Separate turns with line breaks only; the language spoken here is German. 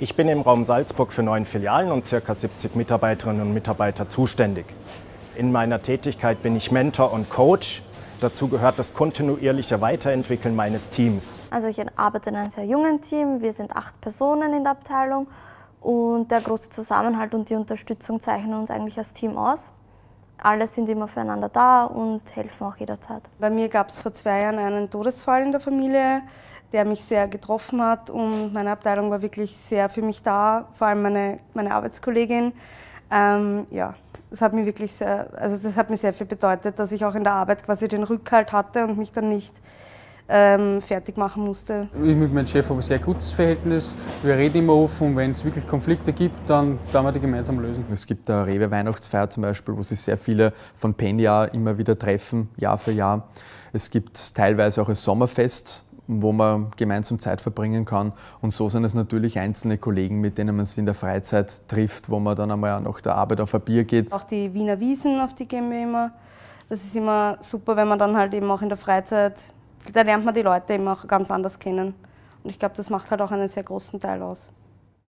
Ich bin im Raum Salzburg für neun Filialen und ca. 70 Mitarbeiterinnen und Mitarbeiter zuständig. In meiner Tätigkeit bin ich Mentor und Coach. Dazu gehört das kontinuierliche Weiterentwickeln meines Teams.
Also ich arbeite in einem sehr jungen Team. Wir sind acht Personen in der Abteilung und der große Zusammenhalt und die Unterstützung zeichnen uns eigentlich als Team aus. Alle sind immer füreinander da und helfen auch jederzeit. Bei mir gab es vor zwei Jahren einen Todesfall
in der Familie der mich sehr getroffen hat und meine Abteilung war wirklich sehr für mich da, vor allem meine, meine Arbeitskollegin. Ähm, ja, das hat mir wirklich sehr, also das hat mir sehr viel bedeutet, dass ich auch in der Arbeit quasi den Rückhalt hatte und mich dann nicht ähm, fertig machen musste.
Ich mit meinem Chef habe ein sehr gutes Verhältnis. Wir reden immer offen und wenn es wirklich Konflikte
gibt, dann werden wir die gemeinsam lösen. Es gibt eine Rewe Weihnachtsfeier zum Beispiel, wo sich sehr viele von Penja immer wieder treffen, Jahr für Jahr. Es gibt teilweise auch ein Sommerfest, wo man gemeinsam Zeit verbringen kann. Und so sind es natürlich einzelne Kollegen, mit denen man sich in der Freizeit trifft, wo man dann einmal nach der Arbeit auf ein Bier geht.
Auch die Wiener Wiesen, auf die gehen wir immer. Das ist immer super, wenn man dann halt eben auch in der Freizeit, da lernt man die Leute eben auch ganz anders kennen. Und ich glaube, das macht halt auch einen sehr großen Teil aus.